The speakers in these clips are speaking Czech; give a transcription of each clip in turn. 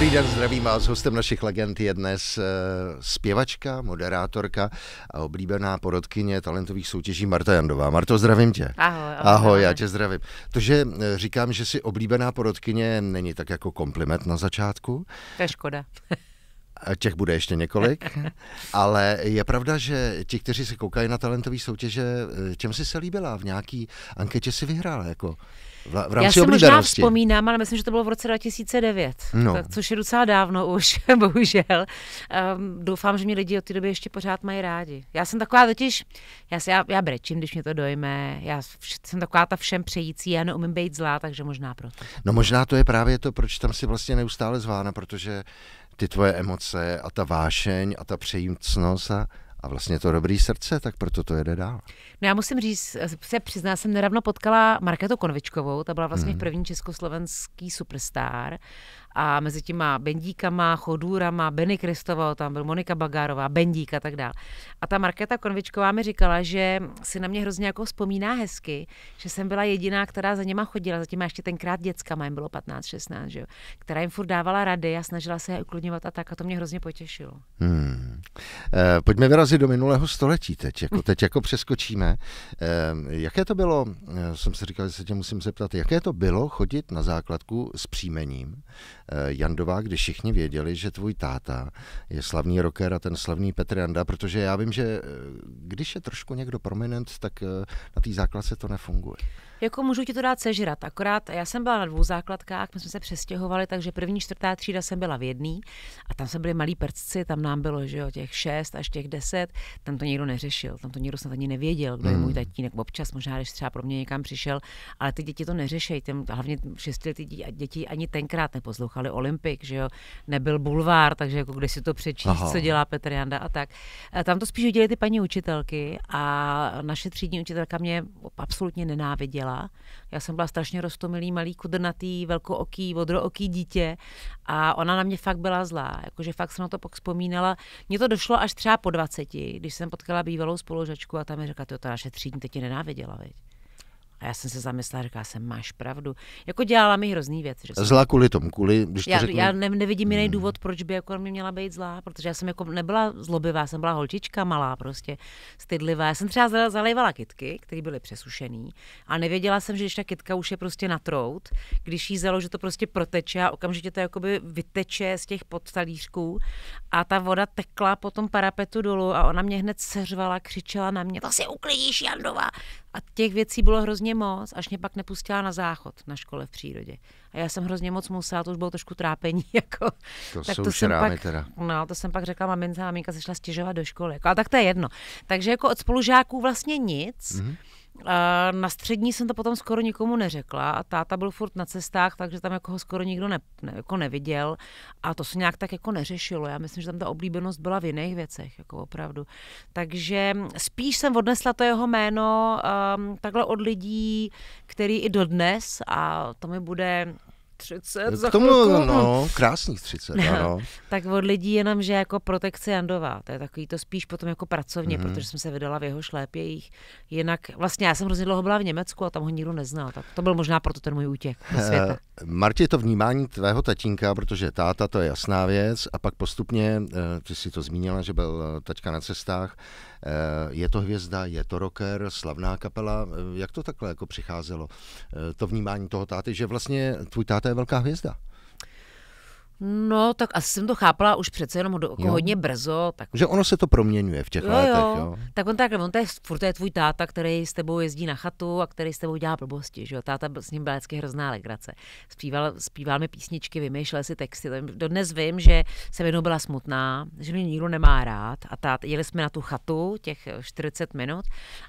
Dobrý den, zdravím vás. Hostem našich legend je dnes eh, zpěvačka, moderátorka a oblíbená porodkyně talentových soutěží Marta Jandová. Marto, zdravím tě. Ahoj. Ahoj, ahoj já tě zdravím. To, že eh, říkám, že jsi oblíbená porodkyně, není tak jako kompliment na začátku. To je škoda. Těch bude ještě několik, ale je pravda, že ti, kteří se koukají na talentové soutěže, eh, těm si se líbila, v nějaký anketě si vyhrála. Jako v, v rámci Já si možná vzpomínám, ale myslím, že to bylo v roce 2009, no. tak, což je docela dávno už, bohužel. Um, doufám, že mě lidi od té doby ještě pořád mají rádi. Já jsem taková totiž, já, se, já, já brečím, když mě to dojme, já jsem taková ta všem přející, já neumím být zlá, takže možná proto. No možná to je právě to, proč tam si vlastně neustále zvána, protože ty tvoje emoce a ta vášeň a ta přejímcnost a, a vlastně to dobrý srdce, tak proto to jede dál. No já musím říct, se přizná, jsem nedávno potkala Marketu Konvičkovou, ta byla vlastně hmm. první československý superstar a mezi těma Bendíkama, Chodůrama, Benny Kristova, tam byl Monika Bagárová, Bendík a tak dále. A ta Markéta Konvičková mi říkala, že si na mě hrozně jako vzpomíná hezky, že jsem byla jediná, která za něma chodila, za ještě tenkrát dětskama, jim bylo 15-16, že jo, která jim furt dávala rady a snažila se je uklidňovat a tak a to mě hrozně potěšilo. Hmm. Eh, pojďme vyrazit do minulého století teď, jako, teď jako přeskočíme. Eh, jaké to bylo, eh, jsem si říkal, že se tě musím zeptat, jaké to bylo chodit na základku s příjmením, Eh, Jandová, když všichni věděli, že tvůj táta je slavný rocker a ten slavný Petr Janda, protože já vím, že eh, když je trošku někdo prominent, tak eh, na té základce to nefunguje. Jako můžu ti to dát sežrat, akorát já jsem byla na dvou základkách, my jsme se přestěhovali, takže první čtvrtá třída jsem byla v jedný a tam se byli malí prcci, tam nám bylo, že jo, těch šest až těch deset, tam to někdo neřešil, tam to někdo snad ani nevěděl, kdo hmm. je můj hmm. tatínek, občas možná, když třeba pro mě někam přišel, ale ty děti to neřešejí, těm, hlavně šestiletí děti ani tenkrát neposlouchali Olympik, že jo, nebyl bulvár, takže jako kde si to přečíst, Aha. co dělá Petr Janda a tak. A e, tam to spíš dělali ty paní učitelky a naše třídní učitelka mě absolutně nenáviděla nebyla. Já jsem byla strašně roztomilý malý, kudrnatý, velkooký, vodrooký dítě a ona na mě fakt byla zlá, jakože fakt jsem na to pak vzpomínala. Mně to došlo až třeba po 20, když jsem potkala bývalou spolužačku a tam mi řekla, to ta naše třídní teď tě nenáviděla, viď? A já jsem se zamyslela, říkala jsem, máš pravdu. Jako dělala mi hrozný věc. Že jsem... Zlá kvůli tomu, kvůli, když to já, řeknu... já ne, nevidím jiný hmm. důvod, proč by jako mě měla být zlá, protože já jsem jako nebyla zlobivá, jsem byla holčička malá prostě, stydlivá. Já jsem třeba zalévala kitky, které byly přesušený a nevěděla jsem, že když ta kitka už je prostě na trout, když jí zalo, že to prostě proteče a okamžitě to jakoby vyteče z těch podtalířků a ta voda tekla po tom parapetu dolů a ona mě hned seřvala, křičela na mě, to si uklidíš, Jandová. A těch věcí bylo hrozně moc, až mě pak nepustila na záchod na škole v přírodě. A já jsem hrozně moc musela, to už bylo trošku trápení. Jako. To tak jsou to jsem pak, teda. No, to jsem pak řekla mamince a maminka se šla stěžovat do školy. Jako, a tak to je jedno. Takže jako od spolužáků vlastně nic. Mm-hmm na střední jsem to potom skoro nikomu neřekla a táta byl furt na cestách, takže tam jako ho skoro nikdo ne, ne, jako neviděl a to se nějak tak jako neřešilo. Já myslím, že tam ta oblíbenost byla v jiných věcech, jako opravdu. Takže spíš jsem odnesla to jeho jméno um, takhle od lidí, který i dodnes a to mi bude 30 eh, za tomu, chvilku. no, no krásných 30, ano. tak od lidí jenom, že jako protekce Jandová, to je takový to spíš potom jako pracovně, mm-hmm. protože jsem se vydala v jeho šlépějích. Jinak, vlastně já jsem hrozně dlouho byla v Německu a tam ho nikdo neznal, tak to byl možná proto ten můj útěk do eh, světa. Eh, Marti, to vnímání tvého tatínka, protože táta to je jasná věc a pak postupně, eh, ty si to zmínila, že byl eh, taťka na cestách, Eh, je to hvězda, je to rocker, slavná kapela. Eh, jak to takhle jako přicházelo? Eh, to vnímání toho táty, že vlastně tvůj táta je velká hvězda. No, tak asi jsem to chápala už přece jenom do, jako hodně brzo. Tak... Že ono se to proměňuje v těch jo, letech, jo. jo. Tak on tak, on to je, furt je tvůj táta, který s tebou jezdí na chatu a který s tebou dělá blbosti, že jo. Táta byl, s ním byla vždycky hrozná legrace. Zpíval, zpíval mi písničky, vymýšlel si texty. Dodnes vím, že jsem jednou byla smutná, že mě nikdo nemá rád a táta, jeli jsme na tu chatu těch 40 minut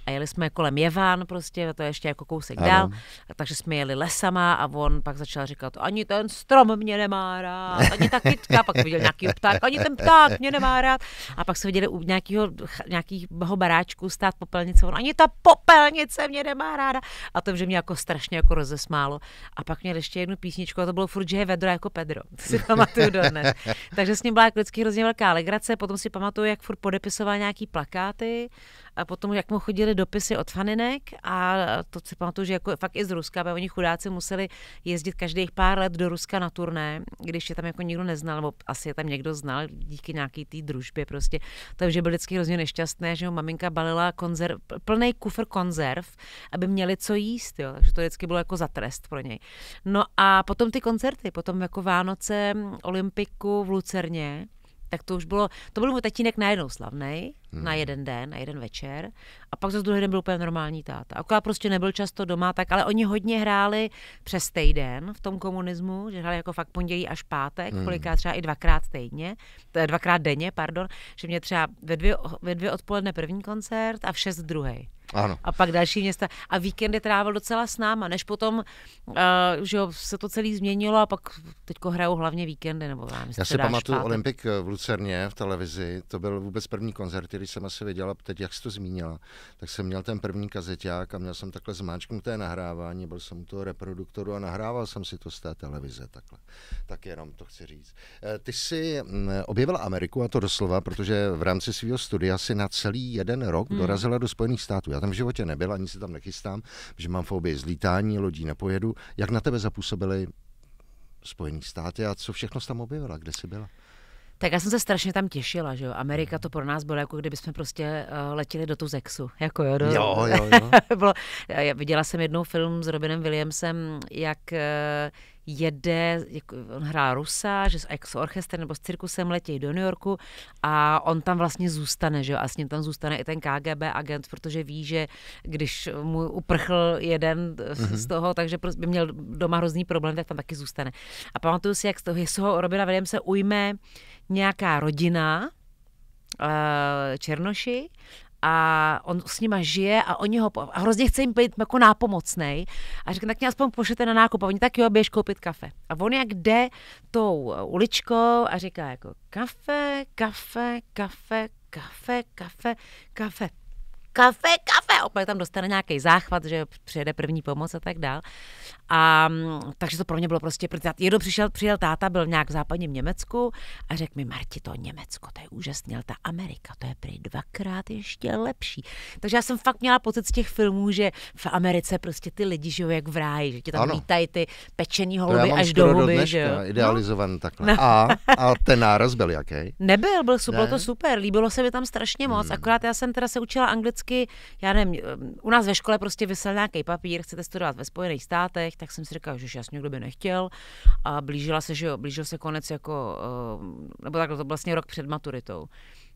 a jeli jsme kolem Jevan prostě, to je ještě jako kousek ano. dál, takže jsme jeli lesama a on pak začal říkat, ani ten strom mě nemá rád rád, ani ta kytka, pak viděl nějaký pták, ani ten pták mě nemá rád. A pak se viděli u nějakého, nějakého baráčku stát popelnice, on, ani ta popelnice mě nemá ráda. A to, že mě jako strašně jako rozesmálo. A pak měl ještě jednu písničku a to bylo furt, že je vedro jako Pedro. To si pamatuju dodnes. Takže s ním byla jako vždycky hrozně velká legrace, potom si pamatuju, jak furt podepisoval nějaký plakáty a potom, jak mu chodili dopisy od faninek a to si pamatuju, že jako fakt i z Ruska, protože oni chudáci museli jezdit každých pár let do Ruska na turné, když je tam jako nikdo neznal, nebo asi je tam někdo znal díky nějaký té družbě prostě. Takže byl vždycky hrozně nešťastné, že ho maminka balila konzerv, plný kufr konzerv, aby měli co jíst, jo. Takže to vždycky bylo jako za trest pro něj. No a potom ty koncerty, potom jako Vánoce, mm, Olympiku v Lucerně, tak to už bylo, to byl můj tatínek najednou slavný, hmm. na jeden den, na jeden večer. A pak zase druhý den byl úplně normální táta. Akorát prostě nebyl často doma, tak, ale oni hodně hráli přes týden v tom komunismu, že hráli jako fakt pondělí až pátek, hmm. kolikrát třeba i dvakrát týdně, dvakrát denně, pardon, že mě třeba ve dvě, ve dvě odpoledne první koncert a v šest druhý. Ano. A pak další města. A víkendy trávil docela s náma, než potom, uh, že se to celý změnilo a pak teďko hrajou hlavně víkendy. Nebo já, myslím, Já si pamatuju Olympik eh, v Lucerně v televizi, to byl vůbec první koncert, který jsem asi a teď jak jsi to zmínila, tak jsem měl ten první kazeták a měl jsem takhle zmáčknuté nahrávání, byl jsem u toho reproduktoru a nahrával jsem si to z té televize takhle. Tak jenom to chci říct. Eh, ty jsi mm, objevila Ameriku a to doslova, protože v rámci svého studia si na celý jeden rok hmm. dorazila do Spojených států. Já tam v životě nebyl, ani se tam nechystám, že mám fobii z lítání, lodí nepojedu. Jak na tebe zapůsobily Spojené státy a co všechno jsi tam objevila, kde jsi byla? Tak já jsem se strašně tam těšila, že jo. Amerika hmm. to pro nás bylo jako kdyby jsme prostě uh, letěli do Tuzexu, jako jo. Do... Jo, jo, jo. bylo, já viděla jsem jednou film s Robinem Williamsem, jak uh, jede, jako on hrá Rusa, že s ex orchestr nebo s cirkusem letějí do New Yorku a on tam vlastně zůstane, že jo? A s ním tam zůstane i ten KGB agent, protože ví, že když mu uprchl jeden mm-hmm. z toho, takže prostě by měl doma hrozný problém, tak tam taky zůstane. A pamatuju si, jak z toho Jesoho Robina William se ujme nějaká rodina, eh, Černoši a on s nima žije a oni ho, a hrozně chce jim být jako nápomocnej a řekne, tak mě aspoň pošlete na nákup a oni tak jo, běž koupit kafe. A on jak jde tou uličkou a říká jako kafe, kafe, kafe, kafe, kafe, kafe kafe, kafe, Opět tam dostane nějaký záchvat, že přijede první pomoc a tak dál. A, mm, takže to pro mě bylo prostě, protože jedno přišel, přijel táta, byl nějak v západním Německu a řekl mi, Marti, to Německo, to je úžasné, ale ta Amerika, to je prý dvakrát ještě lepší. Takže já jsem fakt měla pocit z těch filmů, že v Americe prostě ty lidi žijou jak v ráji, že ti tam ano. vítají ty pečený holuby až do huby. Do že jo? No. Idealizovaný no. takhle. No. A, a ten náraz byl jaký? Nebyl, byl, bylo ne. to super, líbilo se mi tam strašně moc, hmm. akorát já jsem teda se učila anglicky vždycky, já nevím, u nás ve škole prostě vysel nějaký papír, chcete studovat ve Spojených státech, tak jsem si říkal, že jasně, kdo by nechtěl. A blížila se, že jo, blížil se konec jako, eh, nebo takhle to vlastně rok před maturitou.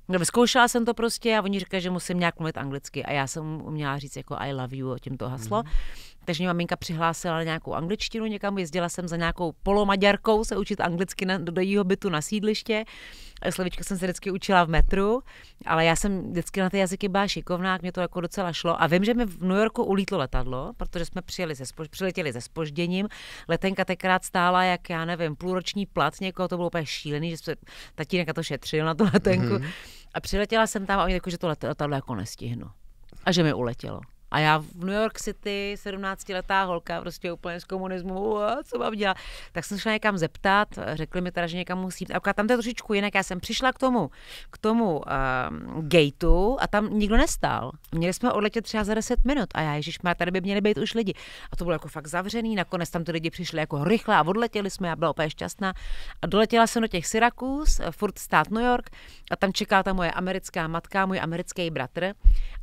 No, vyzkoušela jsem to prostě a oni říkají, že musím nějak mluvit anglicky a já jsem uměla říct jako I love you, o tímto haslo. Mm-hmm. Takže mě maminka přihlásila na nějakou angličtinu někam, jezdila jsem za nějakou polomaďarkou se učit anglicky na, do jejího bytu na sídliště. Eh, Slovička jsem se vždycky učila v metru, ale já jsem vždycky na ty jazyky byla šikovná, mě to jako docela šlo. A vím, že mi v New Yorku ulítlo letadlo, protože jsme přijeli se spož- přiletěli se spožděním. Letenka tenkrát stála, jak já nevím, půlroční plat někoho, to bylo úplně šílený, že se tatínek to šetřil na tu letenku. Mm-hmm. A přiletěla jsem tam a oni jako, že to letadlo jako nestihnu. A že mi uletělo. A já v New York City, 17-letá holka, prostě úplně z komunismu, a co mám dělat? Tak jsem šla někam zeptat, řekli mi teda, že někam musím. A tam to je trošičku jinak. Já jsem přišla k tomu, k tomu um, gateu a tam nikdo nestál. Měli jsme odletět třeba za 10 minut a já, Ježíš, má tady by měli být už lidi. A to bylo jako fakt zavřený, nakonec tam ty lidi přišli jako rychle a odletěli jsme, já byla úplně šťastná. A doletěla jsem do těch Syrakus, eh, furt stát New York a tam čeká ta moje americká matka, můj americký bratr.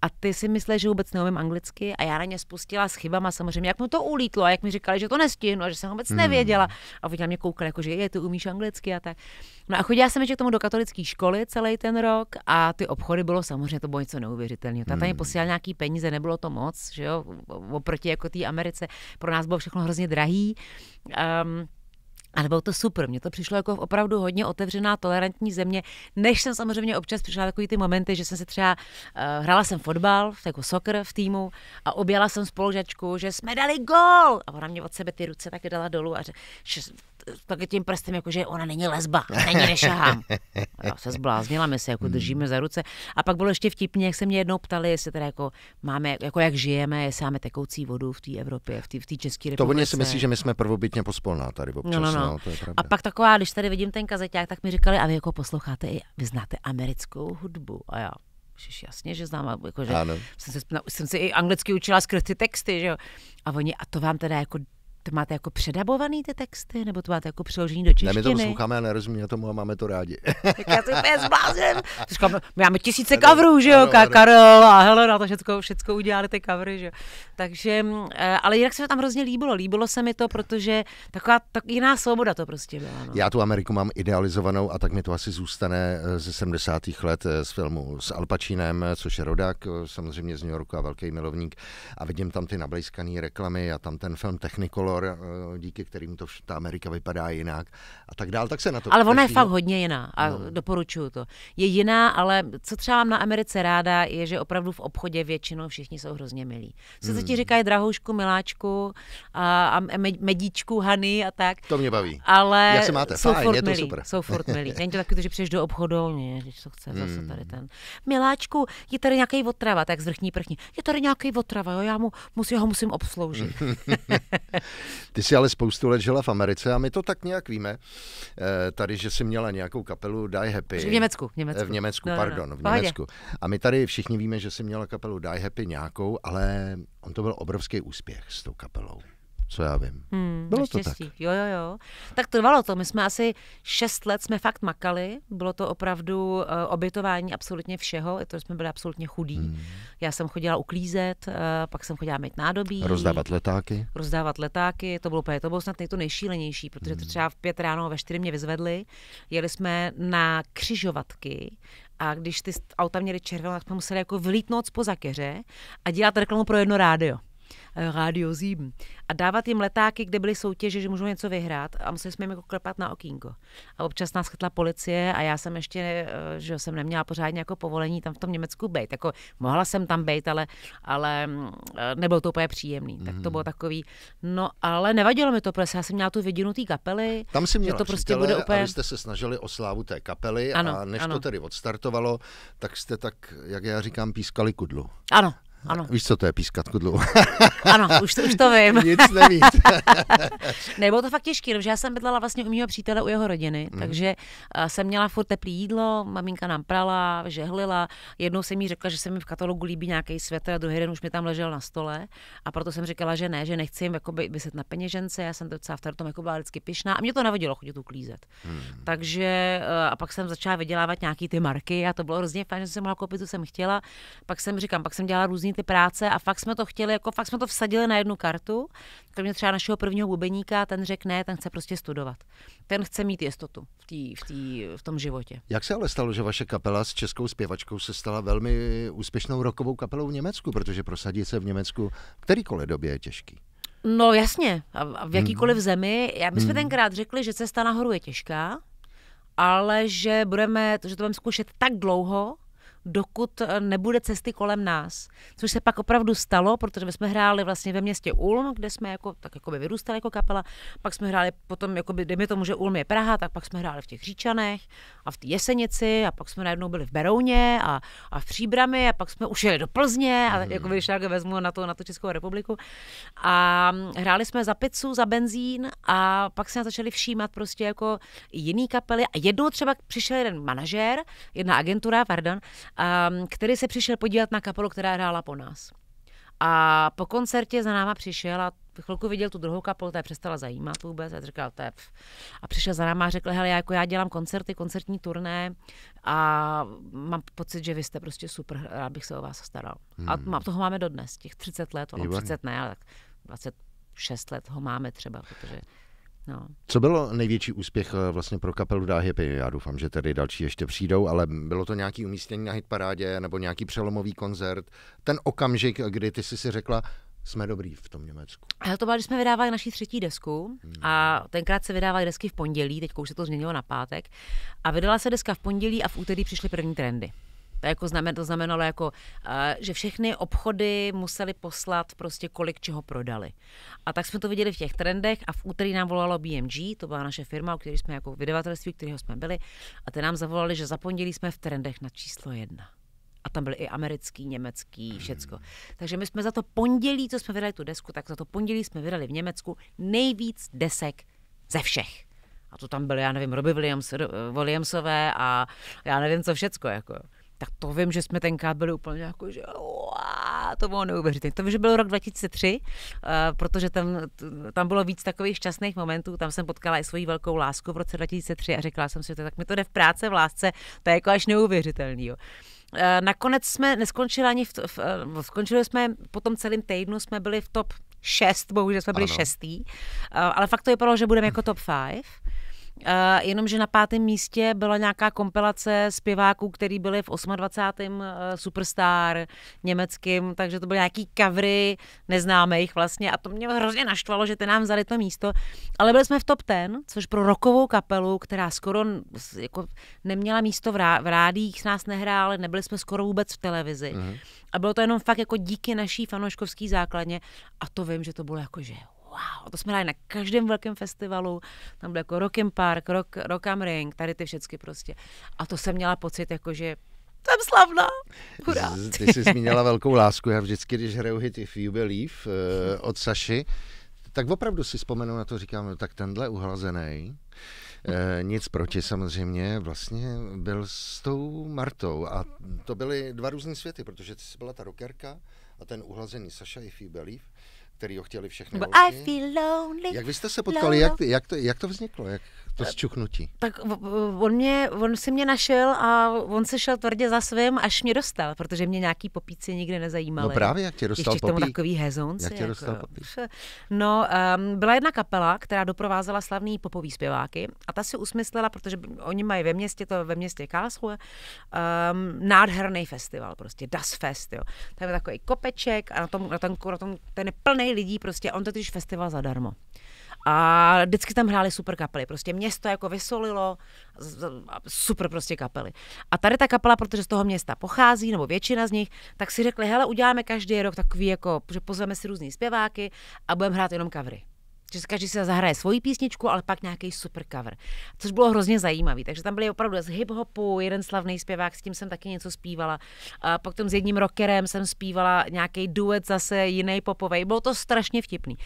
A ty si myslíš, že vůbec neumím anglicky anglicky a já na ně spustila s chybama samozřejmě, jak mu to ulítlo a jak mi říkali, že to nestihnu a že jsem vůbec hmm. nevěděla. A viděla mě koukali, jako, že je, ty umíš anglicky a tak. No a chodila jsem ještě k tomu do katolické školy celý ten rok a ty obchody bylo samozřejmě, to bylo něco neuvěřitelného. Tata mi hmm. posílala posílal nějaký peníze, nebylo to moc, že jo, oproti jako té Americe. Pro nás bylo všechno hrozně drahý. Um, ale bylo to super, mně to přišlo jako opravdu hodně otevřená, tolerantní země, než jsem samozřejmě občas přišla takový ty momenty, že jsem se třeba, uh, hrála jsem fotbal, jako soccer v týmu a objala jsem spolužačku, že jsme dali gol a ona mě od sebe ty ruce taky dala dolů a že, že taky tím prstem, jakože ona není lesba, není nešahám. Já se zbláznila, my se jako hmm. držíme za ruce. A pak bylo ještě vtipně, jak se mě jednou ptali, jestli teda jako máme, jako jak žijeme, jestli máme tekoucí vodu v té Evropě, v té v České republice. To oni si myslí, že my jsme prvobytně pospolná tady občas, no, no, no. No, to je pravda. A pak taková, když tady vidím ten kazeták, tak mi říkali, a vy jako posloucháte i, vy znáte americkou hudbu. A já, Ježiš, jasně, že znám, jakože jsem, se, jsem se i anglicky učila skrz ty texty, že jo. A oni, a to vám teda jako to máte jako předabovaný ty texty, nebo to máte jako přeložený do češtiny? Ne, my to posloucháme a nerozumíme tomu a máme to rádi. tak já si úplně Říkám, my máme tisíce kavrů, že jo, Karel a Helena, to všecko, všecko udělali ty kavry, že jo. Takže, mm, eh, ale jinak se mi tam hrozně líbilo. Líbilo se mi to, protože taková tak jiná svoboda to prostě byla. No. Já tu Ameriku mám idealizovanou a tak mi to asi zůstane eh, ze 70. let eh, z filmu s Al Pacinem, což je rodák, samozřejmě z New Yorku a velký milovník. A vidím tam ty nablejskané reklamy a tam ten film Technicolor folklor, eh, díky kterým to ta Amerika vypadá jinak a tak dál, tak se na to... Ale ona je fakt hodně jiná a no. doporučuju to. Je jiná, ale co třeba mám na Americe ráda, je, že opravdu v obchodě většinou všichni jsou hrozně milí. Co hmm. ti říkají drahoušku, miláčku a, a medíčku, hany a tak. To mě baví. Ale Jak se máte? Jsou Fajn, furt je to milí, super. Jsou furt milí. Není to takový, že přijdeš do obchodu, ne, když to chce, hmm. zase tady ten. Miláčku, je tady nějaký otrava, tak zvrchní prchní. Je tady nějaký otrava, jo, já mu musí, ho musím obsloužit. Ty jsi ale spoustu let žila v Americe a my to tak nějak víme. Eh, tady, že jsi měla nějakou kapelu Die Happy. V Německu. V Německu, eh, v Německu no, pardon, no, no. v Německu. A my tady všichni víme, že jsi měla kapelu Die Happy nějakou, ale on to byl obrovský úspěch s tou kapelou co já vím. Hmm, bylo to to tak. Jo, jo, jo. Tak trvalo to. My jsme asi šest let jsme fakt makali. Bylo to opravdu uh, obětování absolutně všeho. I to jsme byli absolutně chudí. Hmm. Já jsem chodila uklízet, uh, pak jsem chodila mít nádobí. Rozdávat letáky. Rozdávat letáky. To bylo to bylo snad to nejšílenější, protože hmm. to třeba v pět ráno ve čtyři mě vyzvedli. Jeli jsme na křižovatky a když ty auta měly červenou, tak jsme museli jako vlítnout spoza keře a dělat reklamu pro jedno rádio. Eh, Rádio 7 a dávat jim letáky, kde byly soutěže, že můžou něco vyhrát a museli jsme jim jako klepat na okýnko. A občas nás chytla policie a já jsem ještě, eh, že jsem neměla pořádně jako povolení tam v tom Německu být. Jako mohla jsem tam být, ale, ale mm, eh, nebylo to úplně příjemný. Mm. Tak to mhm. bylo takový, no ale nevadilo mi to, protože já jsem měla tu vidinu té kapely. Tam si měla to prostě bude úplně... a jste se snažili o slávu té kapely ano, a než ano. to tedy odstartovalo, tak jste tak, jak já říkám, pískali kudlu. Ano, ano. Víš, co to je pískat kudlu? ano, už to, už to vím. Nic nevíš. Nebylo to fakt těžké, protože já jsem bydlela vlastně u mého přítele, u jeho rodiny, mm. takže eh, jsem měla furt teplý jídlo, maminka nám prala, žehlila. Jednou jsem mi řekla, že se mi v katalogu líbí nějaký svetr a druhý den už mi tam ležel na stole. A proto jsem říkala, že ne, že nechci jim jakoby, vyset na peněžence. Já jsem to docela v tom jako byla vždycky pišná a mě to navodilo chodit uklízet. Mm. Takže eh, a pak jsem začala vydělávat nějaký ty marky a to bylo hrozně fajn, že jsem mohla koupit, co jsem chtěla. Pak jsem říkám, pak jsem dělala různé ty práce a fakt jsme to chtěli, jako fakt jsme to vsadili na jednu kartu. Kromě třeba našeho prvního bubeníka, ten řekne, ne, ten chce prostě studovat. Ten chce mít jistotu v, tý, v, tý, v tom životě. Jak se ale stalo, že vaše kapela s českou zpěvačkou se stala velmi úspěšnou rokovou kapelou v Německu? Protože prosadit se v Německu v kterýkoliv době je těžký. No jasně, a v jakýkoliv hmm. zemi. Já, my jsme hmm. tenkrát řekli, že cesta nahoru je těžká, ale že budeme, že to budeme zkoušet tak dlouho, dokud eh, nebude cesty kolem nás. Což se pak opravdu stalo, protože my jsme hráli vlastně ve městě Ulm, kde jsme jako, tak jako by vyrůstali jako kapela, pak jsme hráli potom, jako by, dejme tomu, že Ulm je Praha, tak pak jsme hráli v těch Říčanech a v té Jesenici a pak jsme najednou byli v Berouně a, a v Příbrami a pak jsme ušeli do Plzně a mm. jako by, když tak vezmu na to, na to Českou republiku. A mm, hráli jsme za pizzu, za benzín a pak se nás začali všímat prostě jako jiný kapely a jednou třeba přišel jeden manažér, jedna agentura, pardon, um, který se přišel podívat na kapelu, která hrála po nás. A po koncertě za náma přišel a chvilku viděl tu druhou kapelu, ta je přestala zajímat vůbec a říkal, to A přišel za náma a řekl, hele, já, jako já dělám koncerty, koncertní turné a mám pocit, že vy jste prostě super, rád bych se o vás staral. Hmm. A toho máme dodnes, těch 30 let, ono 30 ne, ale tak 26 let ho máme třeba, protože No. Co bylo největší úspěch eh, vlastně pro kapelu Dáhypy? Já doufám, že tedy další ještě přijdou, ale bylo to nějaký umístění na hitparádě nebo nějaký přelomový koncert? Ten okamžik, kdy ty jsi si řekla, jsme dobrý v tom Německu. A to bylo, když jsme vydávali naši třetí desku hmm. a tenkrát se vydávaly desky v pondělí, teď už se to změnilo na pátek. A vydala se deska v pondělí a v úterý přišly první trendy. To, jako znamen, to znamenalo, jako, uh, že všechny obchody museli poslat prostě kolik čeho prodali. A tak jsme to viděli v těch trendech a v úterý nám volalo BMG, to byla naše firma, u které jsme jako vydavatelství, kterého jsme byli, a ty nám zavolali, že za pondělí jsme v trendech na číslo jedna. A tam byly i americký, německý, mhm. všecko. Hmm. Takže my jsme za to pondělí, co jsme vydali tu desku, tak za to pondělí jsme vydali v Německu nejvíc desek ze všech. A to tam byly, já nevím, Robbie Williams, eh, Williamsové a já nevím, co všecko. Jako tak to vím, že jsme tenkrát byli úplně jako, že uá, to bylo neuvěřitelné. To vím, že byl rok 2003, uh, eh, protože tam, tam bylo víc takových šťastných momentů, tam jsem potkala i svoji velkou lásku v roce 2003 a řekla jsem si, to, tak mi to jde v práce, v lásce, to je jako až neuvěřitelný. Jo. Eh, nakonec jsme neskončili ani, v, v, eh, skončili jsme po tom celém týdnu, jsme byli v top 6, bohužel jsme byli ano. šestý, ale fakt to vypadalo, že budeme jako top 5. Eh, jenomže na pátém místě byla nějaká kompilace zpěváků, který byli v 28. Eh, superstar německým, takže to byly nějaký covery neznámých vlastně a to mě hrozně naštvalo, že ty nám vzali to místo. Ale byli jsme v top ten, což pro rokovou kapelu, která skoro jako neměla místo v, rá, v rádích, s nás nehrála, nebyli jsme skoro vůbec v televizi. Mm-hmm. A bylo to jenom fakt jako díky naší fanouškovské základně a to vím, že to bylo jako že wow, to jsme hráli na každém velkém festivalu, tam byl jako Rock in Park, Rock, Rock am Ring, tady ty všechny prostě. A to jsem měla pocit, jako že jsem slavná. Hurá. Ty jsi zmínila velkou lásku. Já vždycky, když hraju hit If You Believe uh, od Saši, tak opravdu si vzpomenu na to, říkám, no, tak tenhle uhlazený, Eh, nic proti samozřejmě, vlastně byl s tou Martou a to byly dva různé světy, protože ty jsi byla ta rockerka a ten uhlazený Saša i Believe který ho chtěli všechny holky. I feel lonely, jak vy jste se potkali, jak, jak, to, jak to vzniklo? Jak to zčuchnutí. Tak on, mě, on si mě našel a on se šel tvrdě za svým, až mě dostal, protože mě nějaký popíci nikdy nezajímaly. No právě, jak tě dostal Ještě popí? k tomu takový hezonci. Jak tě jako dostal jako, popí? No, um, byla jedna kapela, která doprovázela slavný popový zpěváky a ta si usmyslela, protože oni mají ve městě, to ve městě Karlsruhe, um, nádherný festival, prostě Das Fest, jo. Tam je takový kopeček a na tom, na tom, na tom ten je plný lidí, prostě on je festival zadarmo. A vždycky tam hráli super kapely. Prostě město jako vysolilo, super prostě kapely. A tady ta kapela, protože z toho města pochází, nebo většina z nich, tak si řekli, hele, uděláme každý rok takový jako, že pozveme si různý zpěváky a budeme hrát jenom kavry že každý si zahraje svoji písničku, ale pak nějaký super cover. Což bylo hrozně zajímavý. Takže tam byly opravdu z hip-hopu, jeden slavný zpěvák, s tím jsem taky něco zpívala. A potom s jedním rockerem jsem zpívala nějaký duet zase jiný popovej. Bylo to strašně vtipný.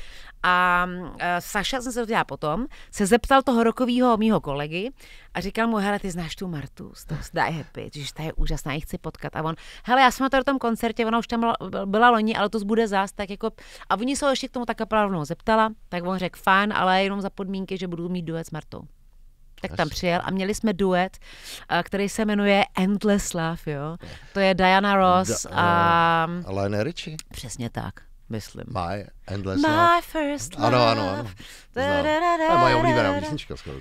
A, a Saša jsem se to potom, se zeptal toho rokového mýho kolegy, a říkal mu, hele, ty znáš tu Martu z toho Sda Happy, že ta je úžasná, ji chci potkat. A on, hele, já jsem na tom koncertě, ona už tam byla loni, ale to bude zás, tak jako... A oni se ho ještě k tomu tak kapela rovnou zeptala, tak on řekl, fajn, ale jenom za podmínky, že budu mít duet s Martou tak tam přijel a měli jsme duet, který se jmenuje Endless Love, jo. To je Diana Ross da, a... Lionel Richie. Přesně tak myslím. My Endless My love. First love. Ano, ano, ano. Da, da, da, da, moje oblíbená písnička skoro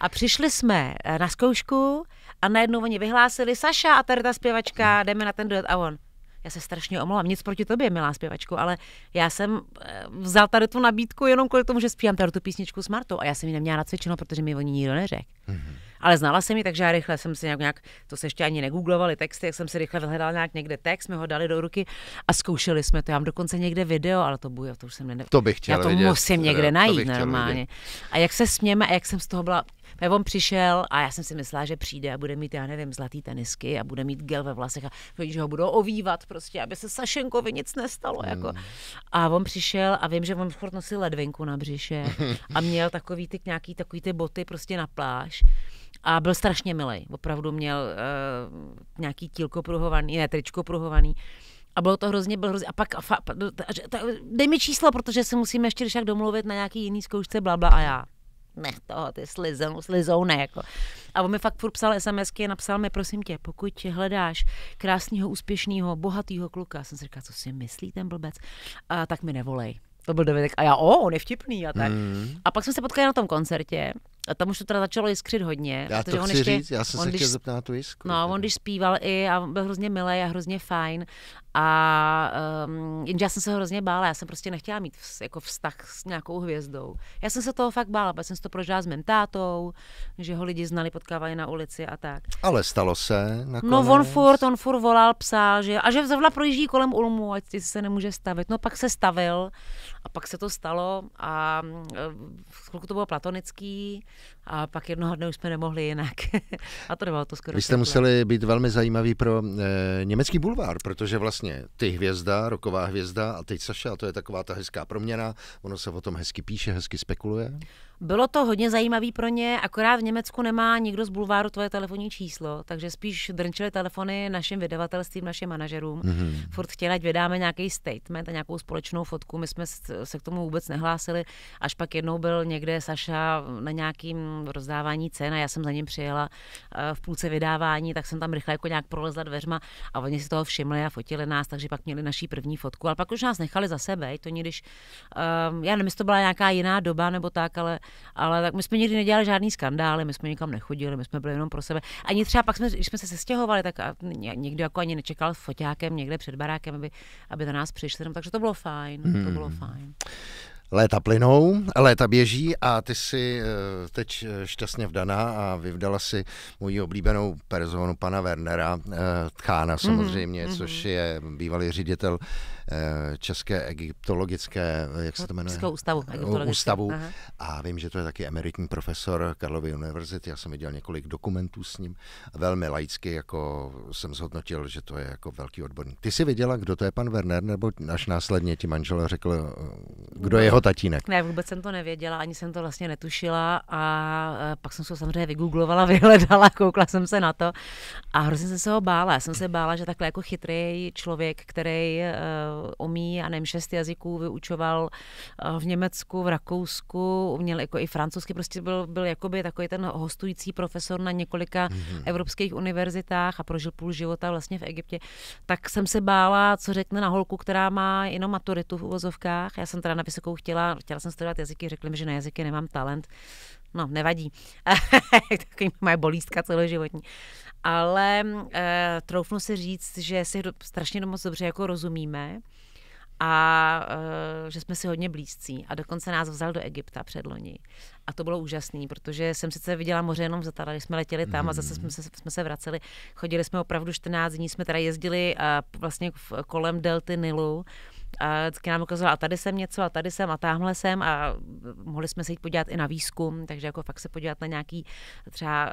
A přišli jsme eh, na zkoušku a najednou oni vyhlásili Saša a tady ta zpěvačka, hmm. jdeme na ten duet a on. Já se strašně omlouvám, nic proti tobě, milá zpěvačku, ale já jsem eh, vzal tady tu nabídku jenom kvůli tomu, že zpívám tady tu písničku s Martou a já jsem ji neměla nacvičeno, protože mi o ní nikdo neřekl. Mm-hmm ale znala jsem ji, takže já rychle jsem si nějak, nějak to se ještě ani negooglovali texty, jak jsem si rychle vyhledala nějak někde text, my ho dali do ruky a zkoušeli jsme to. Já mám dokonce někde video, ale to bude, to už jsem ne... To bych chtěla Já to vidět. musím někde najít normálně. Vidět. A jak se směme a jak jsem z toho byla a on přišel a já jsem si myslela, že přijde a bude mít, já nevím, zlatý tenisky a bude mít gel ve vlasech a že ho budou ovívat prostě, aby se Sašenkovi nic nestalo. Mm. Jako. A on přišel a vím, že on furt nosil ledvinku na břiše a měl takový ty, nějaký takový ty boty prostě na pláž. A byl strašně milý. Opravdu měl uh, nějaký tílko pruhovaný, ne, tričko pruhovaný. A bylo to hrozně, byl hrozně, a pak, a fa, a, a, a, dej mi číslo, protože se musíme ještě když tak domluvit na nějaký jiný zkoušce, blabla bla, a já ne toho, ty slizou, ne, jako. A on mi fakt furt psal SMSky a napsal mi, prosím tě, pokud tě hledáš krásného, úspěšného, bohatého kluka, jsem si říkal, co si myslí ten blbec, a tak mi nevolej. To byl Davidek a já, o, on je vtipný a tak. Mm. A pak jsme se potkali na tom koncertě a tam už to teda začalo jiskřit hodně. Já to on chci ještě, říct, já jsem on se chtěl zeptat na tu jiskru. No, on když zpíval i a byl hrozně milý a hrozně fajn. A um, jenže já jsem se ho hrozně bála, já jsem prostě nechtěla mít vz, jako vztah s nějakou hvězdou. Já jsem se toho fakt bála, protože jsem to prožila s mým že ho lidi znali, potkávali na ulici a tak. Ale stalo se nakonec. No on furt, on furt volal, psal, že, a že zrovna projíždí kolem Ulmu, ať se nemůže stavit. No pak se stavil a pak se to stalo a mm, chvilku to bylo platonický, a pak jednoho dne už jsme nemohli jinak. a trvalo to skoro. Vy jste museli let. být velmi zajímavý pro e, německý bulvár, protože vlastně ty hvězda, roková hvězda a teď Saša, to je taková ta hezká proměna, ono se o tom hezky píše, hezky spekuluje. Bylo to hodně zajímavý pro ně, akorát v Německu nemá nikdo z bulváru tvoje telefonní číslo, takže spíš drnčili telefony našim vydavatelstvím, našim manažerům. Mm-hmm. Furt chtěli, ať vydáme nějaký statement a nějakou společnou fotku. My jsme se k tomu vůbec nehlásili, až pak jednou byl někde Saša na nějakým rozdávání cen a já jsem za ním přijela eh, v půlce vydávání, tak jsem tam rychle jako nějak prolezla dveřma a oni si toho všimli a fotili nás, takže pak měli naší první fotku. Ale pak už nás nechali za sebe, to někdyž, um, ehm, já nevím, jestli to byla nějaká jiná doba nebo tak, ale, ale tak my jsme nikdy nedělali žádný skandály, my jsme nikam nechodili, my jsme byli jenom pro sebe. Ani třeba pak jsme, když jsme se sestěhovali, tak někdo jako ani nečekal s foťákem někde před barákem, aby, aby na nás přišli, no, takže to bylo fajn, hmm. to bylo fajn. Léta plynou, léta běží a ty jsi eh, teď eh, šťastně vdaná a vyvdala si moji oblíbenou personu pana Wernera eh, Tchána mhm, samozřejmě, mm-hmm. což je bývalý ředitel Eh, české egyptologické, eh, jak se to jmenuje? Českou ústavu. Eh, ústavu. A vím, že to je taky emeritní profesor Karlovy univerzity. Já jsem viděl několik dokumentů s ním. Velmi laicky jako jsem zhodnotil, že to je jako velký odborník. Ty jsi viděla, kdo to je pan Werner, nebo až následně ti manžel řekl, kdo je jeho tatínek? Ne, vůbec jsem to nevěděla, ani jsem to vlastně netušila a pak jsem se samozřejmě vygooglovala, vyhledala, koukla jsem se na to a hrozně jsem se ho bála. Já jsem se bála, že takhle jako chytrý člověk, který omí, eh, a nevím, šest jazyků, vyučoval eh, v Německu, v Rakousku, měl jako i francouzsky, prostě byl, byl jakoby takový ten hostující profesor na několika mm-hmm. evropských univerzitách a prožil půl života vlastně v Egyptě, tak jsem se bála, co řekne na holku, která má jenom maturitu v uvozovkách. Já jsem teda na vysokou chtěla, chtěla jsem studovat jazyky, řekli mi, že na jazyky nemám talent. No, nevadí. Takový moje bolístka celoživotní ale uh, troufnu si říct, že si do, strašně moc dobře jako rozumíme a uh, že jsme si hodně blízcí. A dokonce nás vzal do Egypta před loni. A to bylo úžasné, protože jsem sice viděla moře jenom za tady, jsme letěli tam mm. a zase jsme se, jsme se vraceli. Chodili jsme opravdu 14 dní, jsme teda jezdili uh, vlastně kolem delty Nilu a vždycky nám ukazovala, a tady jsem něco, a tady jsem, a tamhle jsem, a eh, mohli jsme se jít podívat i na výzkum, takže jako fakt se podívat na nějaký třeba eh,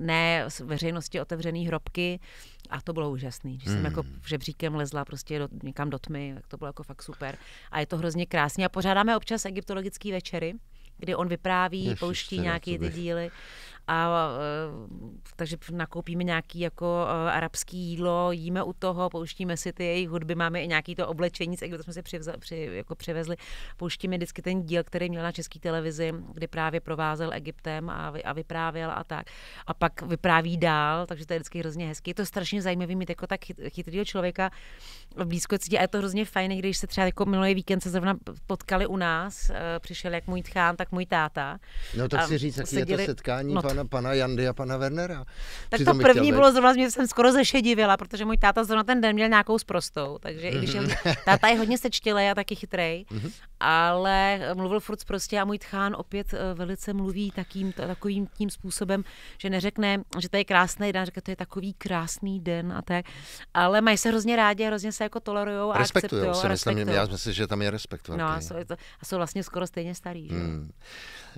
ne veřejnosti otevřený hrobky, a to bylo úžasné. že jsem mm. jako žebříkem lezla prostě do, někam do tmy, tak to bylo jako fakt super. A je to hrozně krásné. A pořádáme občas egyptologické večery, kdy on vypráví, Ježiště, pouští nějaké ty díly a e, takže nakoupíme nějaký jako e, arabský jídlo, jíme u toho, pouštíme si ty jejich hudby, máme i nějaký to oblečení, z Egypta jsme si přivza, při, jako přivezli, pouštíme vždycky ten díl, který měl na české televizi, kdy právě provázel Egyptem a, vy, a vyprávěl a tak. A pak vypráví dál, takže to je vždycky hrozně hezký. Je to strašně zajímavý mít jako tak chytrýho člověka blízko blízkosti a je to hrozně fajn, když se třeba jako minulý víkend se zrovna potkali u nás, e, přišel jak můj tchán, tak můj táta. No tak si říct, jaký je to setkání, no, pana, pana Jandy a pana Wernera. Tak Přitom to první bylo zrovna, že jsem skoro zešedivila, protože můj táta zrovna ten den měl nějakou sprostou, takže i když mhm. táta je hodně sečtilej a taky chytrej, mm-hmm ale eh, mluvil furt prostě a můj tchán opět eh, velice mluví takým, takovým tím způsobem, že neřekne, že to je krásný den, řekne, to je takový krásný den a tak, ale mají se hrozně rádi, hrozně se jako tolerujou a respektujou. Se myslím, já myslím, že tam je respekt velký. No a jsou, a jsou vlastně skoro stejně starý. Že? Hmm.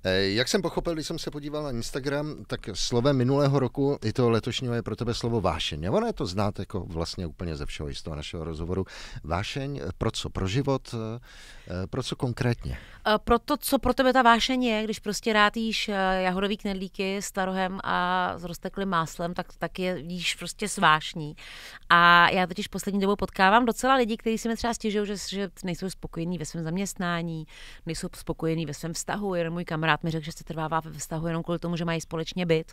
Eh, jak jsem pochopil, když jsem se podíval na Instagram, tak slovem minulého roku i toho letošního je pro tebe slovo vášeň. A ono je to znát jako vlastně úplně ze všeho, z toho našeho rozhovoru. Vášeň pro co? Pro život? Pro co konkrétně? Eh, pro to, co pro tebe ta vášeň je, když prostě rád jíš eh, jahodový knedlíky s tarohem a s rozteklým máslem, tak, tak je jíš prostě svášní. A já totiž poslední dobou potkávám docela lidi, kteří si mi třeba stěžují, že, že nejsou spokojení ve svém zaměstnání, nejsou spokojení ve svém vztahu. Jeden můj kamarád mi řekl, že se trvává ve vztahu jenom kvůli tomu, že mají společně byt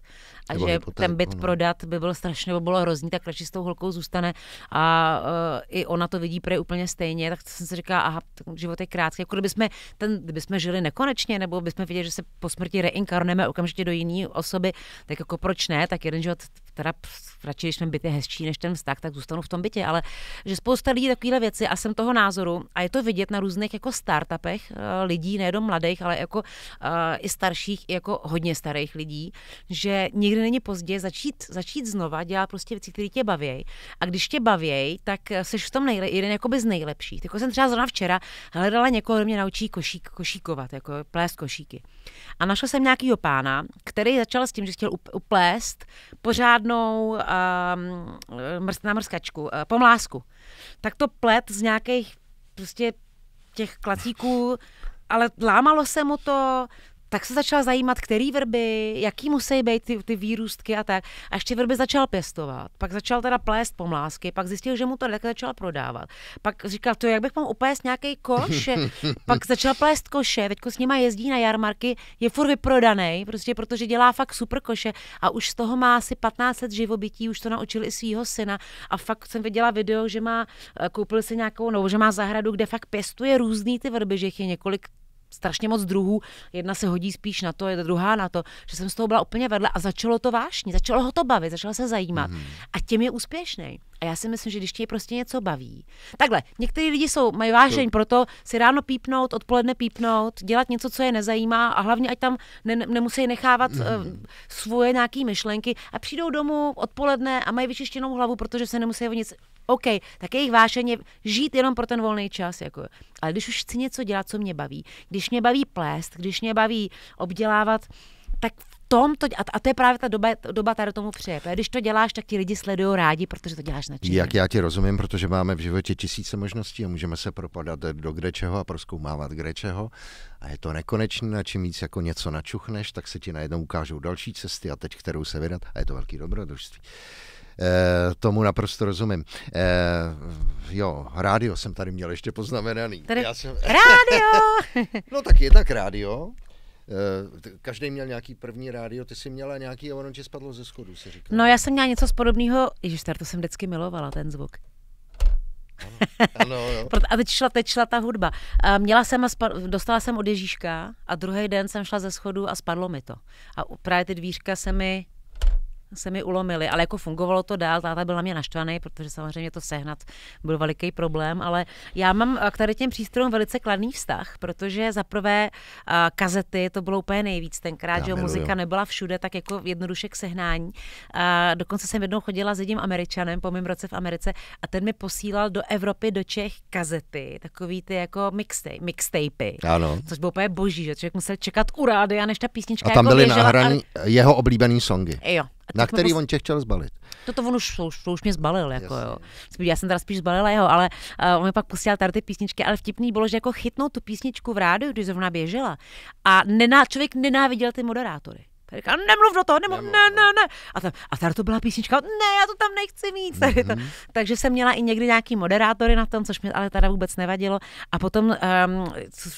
a Nebo že hypotéku, ten byt no. prodat by bylo strašně, by bylo hrozný, tak radši s tou holkou zůstane. A uh, i ona to vidí pro úplně stejně, tak jsem si říká, aha, život je krátký, jako kdybychom, ten, jsme žili nekonečně, nebo bychom viděli, že se po smrti reinkarnujeme okamžitě do jiné osoby, tak jako proč ne, tak jeden život teda radši, když ten byt je hezčí než ten vztah, tak zůstanu v tom bytě. Ale že spousta lidí takovéhle věci a jsem toho názoru a je to vidět na různých jako startupech eh, lidí, nejenom mladých, ale jako uh, i starších, i jako hodně starých lidí, že nikdy není pozdě začít, začít znova dělat prostě věci, které tě baví. A když tě baví, tak jsi eh, v tom nejle, jeden z nejlepších. Jako jsem třeba zrovna včera hledala někoho, kdo mě naučí košík, košíkovat, jako plést košíky. A našla jsem nějakýho pána, který začal s tím, že chtěl uplést pořád žádnou um, mm, na mrskačku, pomlásku. Tak to plet z nějakých prostě těch klacíků, ale lámalo se mu to, tak se začala zajímat, který vrby, jaký musí být ty, ty výrůstky a tak. A ještě vrby začal pěstovat, pak začal teda plést pomlásky, pak zjistil, že mu to také začal prodávat. Pak říkal, to jak bych mohl upést nějaký koš, pak začal plést koše, teď s nima jezdí na jarmarky, je furt vyprodaný, prostě protože dělá fakt super koše a už z toho má asi 15 živobytí, už to naučil i svého syna a fakt jsem viděla video, že má, eh, koupil si nějakou, nebo že má zahradu, kde fakt pěstuje různý ty vrby, že jich je několik strašně moc druhů. Jedna se hodí spíš na to, je druhá na to, že jsem z toho byla úplně vedle a začalo to vášně, začalo ho to bavit, začalo se zajímat. Mm. A tím je úspěšný. A já si myslím, že když tě prostě něco baví. Takhle, někteří lidi jsou, mají vášeň pro to si ráno pípnout, odpoledne pípnout, dělat něco, co je nezajímá a hlavně, ať tam ne, nemusí nechávat mm. uh, svoje nějaké myšlenky a přijdou domů odpoledne a mají vyčištěnou hlavu, protože se nemusí o nic OK, tak jejich vášeně žít jenom pro ten volný čas. Jako. Ale když už chci něco dělat, co mě baví, když mě baví plést, když mě baví obdělávat, tak v tom to, a to je právě ta doba, doba tady tomu přeje. Když to děláš, tak ti lidi sledují rádi, protože to děláš na Jak já ti rozumím, protože máme v životě tisíce možností a můžeme se propadat do grečeho a proskoumávat grečeho. A je to nekonečné, a čím víc jako něco načuchneš, tak se ti najednou ukážou další cesty a teď kterou se vydat. A je to velký dobrodružství. Eh, tomu naprosto rozumím. Eh, jo, rádio jsem tady měl ještě poznamenaný. Tady... Já jsem... Rádio! no tak tak rádio, eh, každý měl nějaký první rádio, ty jsi měla nějaký a ono tě spadlo ze schodu, si říkal. No já jsem měla něco z podobného, Ježíš, to jsem vždycky milovala, ten zvuk. Ano, ano, jo. a teď šla, teď šla ta hudba. Měla jsem a spa, dostala jsem od Ježíška a druhý den jsem šla ze schodu a spadlo mi to. A právě ty dvířka se mi se mi ulomily, ale jako fungovalo to dál, táta byl na mě naštvaný, protože samozřejmě to sehnat byl veliký problém, ale já mám k tady těm přístrojům velice kladný vztah, protože za prvé kazety, to bylo úplně nejvíc tenkrát, já že miluji. muzika nebyla všude, tak jako jednoduše k sehnání. A dokonce jsem jednou chodila s jedním američanem po mém roce v Americe a ten mi posílal do Evropy, do Čech kazety, takový ty jako mixtape, mixtapy, ano. což bylo úplně boží, že člověk musel čekat u a než ta písnička a tam jako byly běžela, ale... jeho oblíbený songy. Jo, na který on tě chtěl zbalit. Toto on už, už, už mě zbalil, jako Jasně. jo. Já jsem teda spíš zbalila jeho, ale uh, on mi pak posílal tady ty písničky, ale vtipný bylo, že jako chytnou tu písničku v rádiu, když zrovna běžela. A nená, člověk nenáviděl ty moderátory. Tady říkal, nemluv do toho, nemluv, ne, no. ne, ne. A, tam, a tady to byla písnička, ne, já to tam nechci mít. Tady to. Mm-hmm. Takže jsem měla i někdy nějaký moderátory na tom, což mi ale teda vůbec nevadilo. A potom um,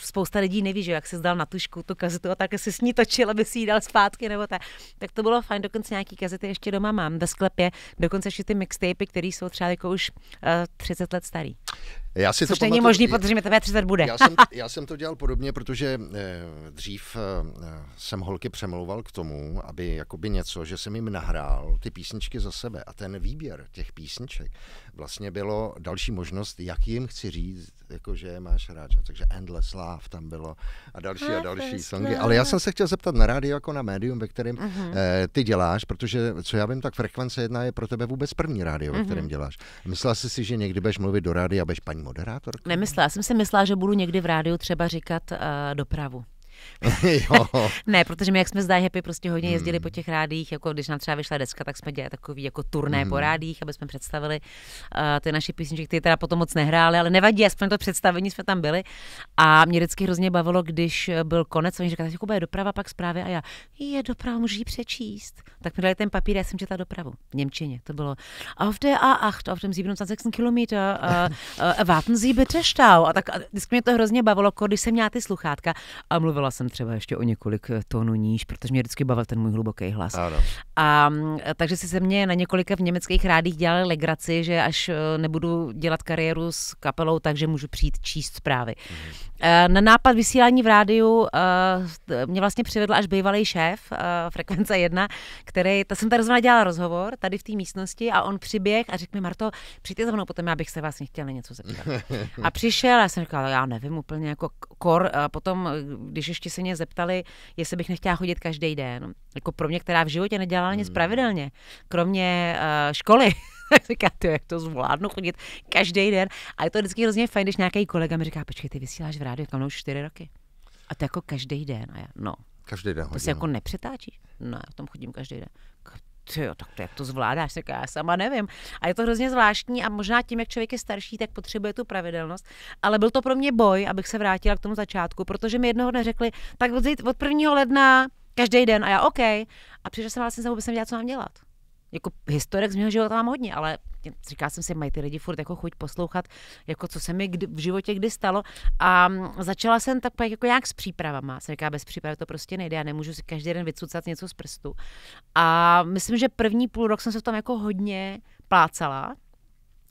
spousta lidí neví, že jak se zdal na tušku tu kazetu a tak si s ní točil, aby si ji dal zpátky nebo tak. Tak to bylo fajn, dokonce nějaký kazety ještě doma mám ve sklepě, dokonce ještě ty mixtapy, které jsou třeba jako už uh, eh, 30 let starý. Já si Což to není pamatuju, možný, protože mi tebe 30 bude. já, jsem, já jsem to dělal podobně, protože eh, dřív eh, jsem holky přemlouval k tomu, aby jakoby něco, že jsem jim nahrál ty písničky za sebe. A ten výběr těch písniček vlastně bylo další možnost, jak jim chci říct, jakože máš rád. Že? Takže Endless Love tam bylo a další a další songy. Ale já jsem se chtěl zeptat na rádio jako na médium, ve kterém uh-huh. eh, ty děláš, protože co já vím, tak frekvence jedna je pro tebe vůbec první rádio, ve mhm. kterém uh-huh. děláš. Myslela jsi si, že někdy budeš mluvit do rádia rádia, budeš paní moderátorka? Nemyslela, jsem si myslela, že budu někdy v rádiu třeba říkat uh, dopravu. ne, protože my, jak jsme zdají, Happy prostě hodně jezdili mm. po těch rádích, jako když nám třeba vyšla deska, tak jsme dělali takový jako turné mm. po hmm. rádích, aby jsme představili uh, ty naše písničky, které teda potom moc nehrály, ale nevadí, aspoň to představení jsme tam byli. A mě vždycky hrozně bavilo, když byl konec, oni říkali, Jakuba je doprava, pak zprávy a já, je doprava, můžu ji přečíst. Tak mi dali ten papír, já jsem četla dopravu v Němčině. To bylo auf der A8, auf dem 27. kilometr, uh, uh, warten Sie bitte Stau. A tak a vždycky mě to hrozně bavilo, když jsem měla ty sluchátka a mluvila jsem třeba ještě o několik eh, tónů níž, protože mě vždycky bavil ten můj hluboký hlas. Ano. A, mm, takže si se mě na několika v německých rádích dělali legraci, že až eh, nebudu dělat kariéru s kapelou, takže můžu přijít číst zprávy. Mm. Na nápad vysílání v rádiu mě vlastně přivedl až bývalý šéf Frekvence 1, který, ta jsem tady zrovna dělala rozhovor, tady v té místnosti a on přiběh a řekl mi, Marto, přijďte za mnou, potom já bych se vás nechtěl na něco zeptat. A přišel, a já jsem říkala, já nevím úplně, jako kor, a potom, když ještě ještě se mě zeptali, jestli bych nechtěla chodit každý den. Jako pro mě, která v životě nedělala nic hmm. pravidelně, kromě uh, školy. říká, ty, jak to zvládnu chodit každý den. A je to vždycky hrozně fajn, když nějaký kolega mi říká, počkej, ty vysíláš v rádiu, kam už čtyři roky. A to jako každý den. A já, no. Každý den. To se jako nepřetáčí. No, já tom chodím každý den jo, tak to, jak to zvládáš, tak já sama nevím. A je to hrozně zvláštní a možná tím, jak člověk je starší, tak potřebuje tu pravidelnost. Ale byl to pro mě boj, abych se vrátila k tomu začátku, protože mi jednoho dne řekli, tak od, od 1. ledna každý den a já OK. A přišla jsem vlastně, vůbec jsem dělat, co mám dělat jako historek z mého života mám hodně, ale říká jsem si, mají ty lidi furt jako chuť poslouchat, jako co se mi kdy, v životě kdy stalo. A mm, začala jsem tak jako nějak s přípravama. Se říká, bez přípravy to prostě nejde, já nemůžu si každý den vycucat něco z prstu. A myslím, že první půl rok jsem se v tom jako hodně plácala,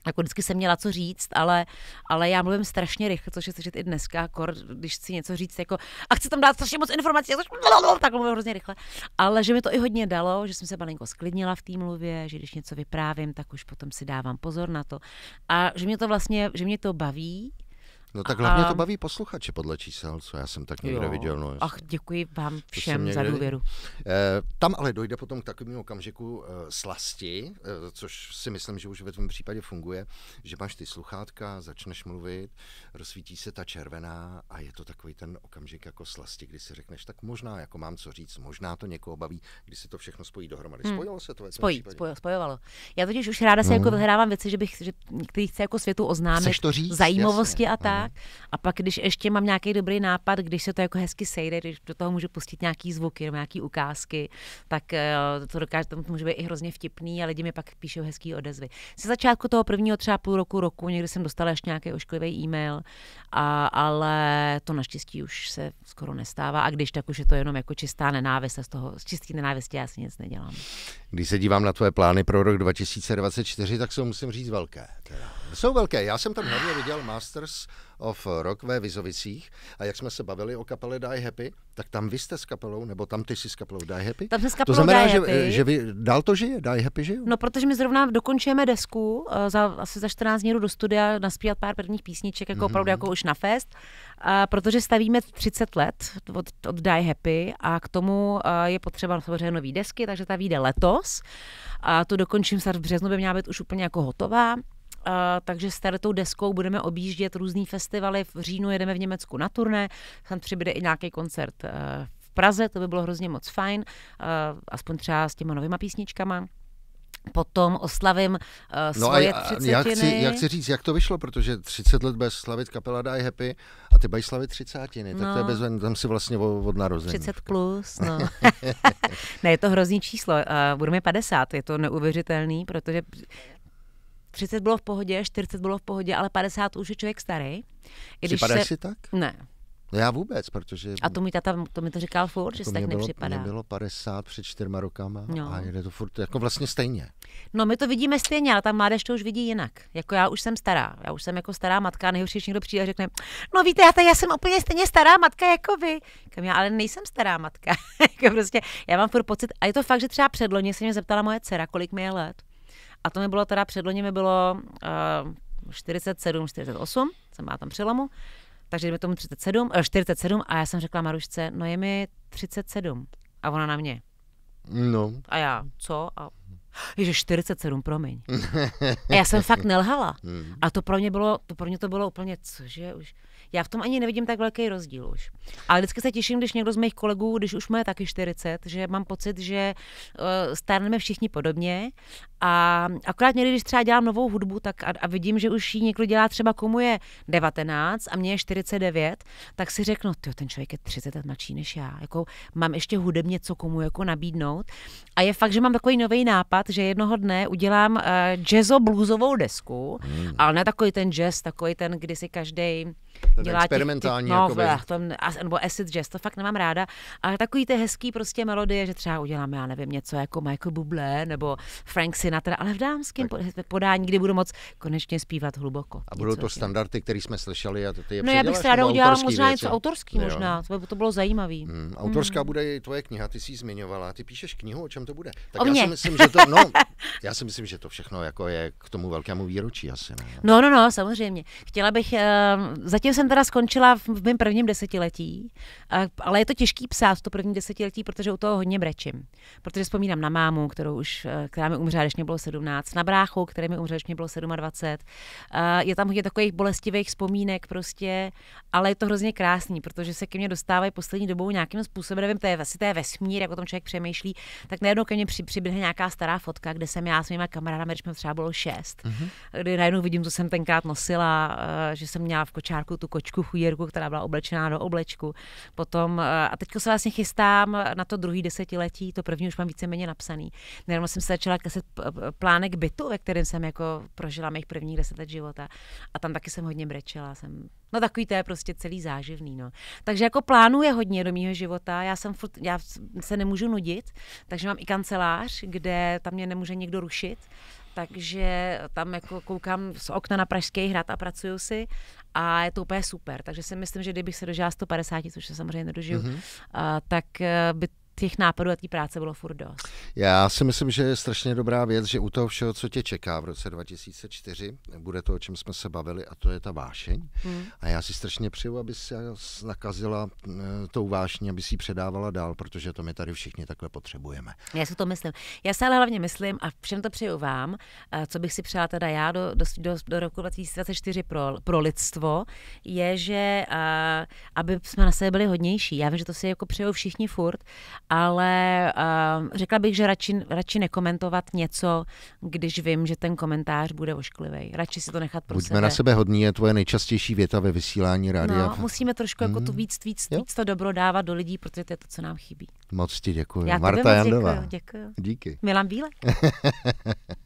jako vždycky jsem měla co říct, ale, ale já mluvím strašně rychle, což je slyšet i dneska, kor, když chci něco říct, jako a chci tam dát strašně moc informací, tak mluvím hrozně rychle. Ale že mi to i hodně dalo, že jsem se malinko sklidnila v té mluvě, že když něco vyprávím, tak už potom si dávám pozor na to. A že mě to vlastně, že mě to baví, No tak hlavně a... to baví posluchače podle čísel, co já jsem tak někde jo. viděl. No, Ach, děkuji vám všem někde... za důvěru. E, tam ale dojde potom k takovému okamžiku e, slasti, e, což si myslím, že už ve tvém případě funguje, že máš ty sluchátka, začneš mluvit, rozsvítí se ta červená a je to takový ten okamžik jako slasti, kdy si řekneš, tak možná jako mám co říct, možná to někoho baví, když se to všechno spojí dohromady. Hmm. Spojilo se to ve Spojí, spoj, spojovalo. Já totiž už ráda se hmm. jako vyhrávám věci, že bych, že, který chci jako světu oznámit, Chceš to říct, zajímavosti jasně. a tak tak. A pak, když ještě mám nějaký dobrý nápad, když se to jako hezky sejde, když do toho můžu pustit nějaký zvuky nebo nějaký ukázky, tak eh, to dokáže, to může být i hrozně vtipný a lidi mi pak píšou hezký odezvy. Se začátku toho prvního třeba půl roku, roku, někdy jsem dostala ještě nějaký ošklivý e-mail, a, ale to naštěstí už se skoro nestává. A když tak už je to jenom jako čistá nenávist a z toho, z čistý nenávistě já si nic nedělám. Když se dívám na tvoje plány pro rok 2024, tak jsou, musím říct, velké. Teda. Jsou velké. Já jsem tam hlavně viděl Masters of Rock ve Vizovicích a jak jsme se bavili o kapele Die Happy, tak tam vy jste s kapelou, nebo tam ty jsi s kapelou Die Happy? Tam jsme s kapelou to znamená, Die že, Happy. že vy dál to žije, Die Happy žije? No, protože my zrovna dokončujeme desku, eh, za, asi za 14 dní do studia naspívat pár prvních písniček, jako mm-hmm. opravdu jako už na fest, a protože stavíme 30 let od, od Die Happy a k tomu eh, je potřeba samozřejmě nový desky, takže ta vyjde letos. A to dokončím se v březnu, by měla být už úplně jako hotová. Eh, takže s tou deskou budeme objíždět různý festivaly. V říjnu jedeme v Německu na turné, tam přibude i nějaký koncert eh, v Praze, to by bylo hrozně moc fajn, eh, aspoň třeba s těma novýma písničkama. Potom oslavím uh, no svoje třicetiny. Já chci, já chci říct, jak to vyšlo, protože 30 let bez slavit kapela Die Happy a ty budeš slavit třicátiny, no. to je no. bezven, tam si vlastně od narození. 30 plus, no. ne, je to hrozný číslo, uh, budeme 50, je to neuvěřitelný, protože 30 bylo v pohodě, 40 bylo v pohodě, ale 50 už je člověk starý. Připadáš se... si tak? Ne. No já vůbec, protože... A to mi tata, to mi to říkal furt, jako že se tak bylo, nepřipadá. Mě bylo 50 před čtyřma rokama no. a jde to furt jako vlastně stejně. No my to vidíme stejně, ale ta mládež to už vidí jinak. Jako já už jsem stará, já už jsem jako stará matka, nejhorší, když někdo přijde a řekne, no víte, já, tady, já jsem úplně stejně stará matka jako vy. Kam já ale nejsem stará matka. jako prostě, já mám furt pocit, a je to fakt, že třeba předloně se mě zeptala moje dcera, kolik mi je let. A to mi bylo teda předloni, mi bylo uh, 47, 48, jsem má tam přelomu, takže jdeme tomu 37, uh, 47 a já jsem řekla Marušce, no je mi 37 a ona na mě. No. A já, co? A Ježe 47, promiň. A já jsem fakt nelhala. Hmm. A to pro mě, bylo, to pro mě to bylo úplně, cože už. Já v tom ani nevidím tak velký rozdíl už. Ale vždycky se těším, když někdo z mých kolegů, když už má taky 40, že mám pocit, že uh, stárneme všichni podobně. A akorát někdy, když třeba dělám novou hudbu tak a, a vidím, že už ji někdo dělá třeba komu je 19 a mě je 49, tak si řeknu, ty ten člověk je 30 let mladší než já. Jako mám ještě hudebně co komu jako nabídnout. A je fakt, že mám takový nový nápad, rád, že jednoho dne udělám uh, jazzo-bluesovou desku, mm. ale ne takový ten jazz, takový ten, kdy si každý dělá experimentální. Těch, těch, no, jakoby. Tom, nebo acid jazz, to fakt nemám ráda, ale takový ty hezký prostě melodie, že třeba udělám, já nevím, něco jako Michael Bublé nebo Frank Sinatra, ale v dámském tak. podání, kdy budu moc konečně zpívat hluboko. A budou to standardy, které jsme slyšeli a ty je No já bych si ráda udělala možná něco autorský, možná, to by to bylo zajímavý. Hmm. hmm. Autorská hmm. bude i tvoje kniha, ty jsi ji zmiňovala, ty píšeš knihu, o čem to bude? Tak o já mě. si myslím, že to, no, já si myslím, že to všechno jako je k tomu velkému výročí asi. Ne? No. no, no, no, samozřejmě. Chtěla bych, eh, zatím jsem jsem teda skončila v, v mém prvním desetiletí, ale je to těžký psát to první desetiletí, protože u toho hodně brečím. Protože vzpomínám na mámu, kterou už, eh, která mi umřela, když mě bylo 17, na bráchu, který mi umřel, když mě bylo 27. Je tam hodně takových bolestivých vzpomínek prostě, ale je to hrozně krásný, protože se ke mně dostávají poslední dobou nějakým způsobem, nevím, to je asi to je vesmír, jak o tom člověk přemýšlí, tak najednou ke mně při, přiběhne nějaká stará fotka, kde jsem já s mýma kamarádami, když mi třeba bylo šest, mm-hmm. kdy najednou vidím, co jsem tenkrát nosila, eh, že jsem měla v kočárku tu kočku chujerku, která byla oblečená do oblečku. Potom, eh, a teď se vlastně chystám na to druhý desetiletí, to první už mám víceméně napsaný. Nedávno jsem se začala kreslit plánek bytu, ve kterém jsem jako prožila mých prvních deset let života. A tam taky jsem hodně brečela. Jsem, no takový to je prostě celý záživný. No. Takže jako plánuje hodně do mého života. Já, jsem furt, já se nemůžu nudit, takže mám i kancelář, kde tam mě nemůže někdo rušit takže tam jako koukám z okna na Pražský hrad a pracuju si a je to úplně super. Takže si myslím, že kdybych se dožila 150, což se samozřejmě nedožiju, mm-hmm. a, tak eh, by těch nápadů a té práce bylo furt dost. Já si myslím, že je strašně dobrá věc, že u toho všeho, co tě čeká v roce 2004, bude to, o čem jsme se bavili, a to je ta vášeň. Hmm. A já si strašně přeju, aby se nakazila eh, tou vášní, aby si ji předávala dál, protože to my tady všichni takhle potřebujeme. Já si to myslím. Já se ale hlavně myslím a všem to přeju vám, eh, co bych si přála teda já do, do, do, do roku 2024 pro, pro lidstvo, je, že eh, aby jsme na sebe byli hodnější. Já vím, že to si jako přeju všichni furt, ale uh, řekla bych, že radši, radši nekomentovat něco, když vím, že ten komentář bude ošklivý. Radši si to nechat pro Buďme sebe. na sebe hodní, je tvoje nejčastější věta ve vysílání rádia. No, musíme trošku hmm. jako tu hmm. víc, víc, víc to dobro dávat do lidí, protože to je to, co nám chybí. Moc ti děkuji. Já Marta Jandová. děkuji. Díky. Milan Bílek.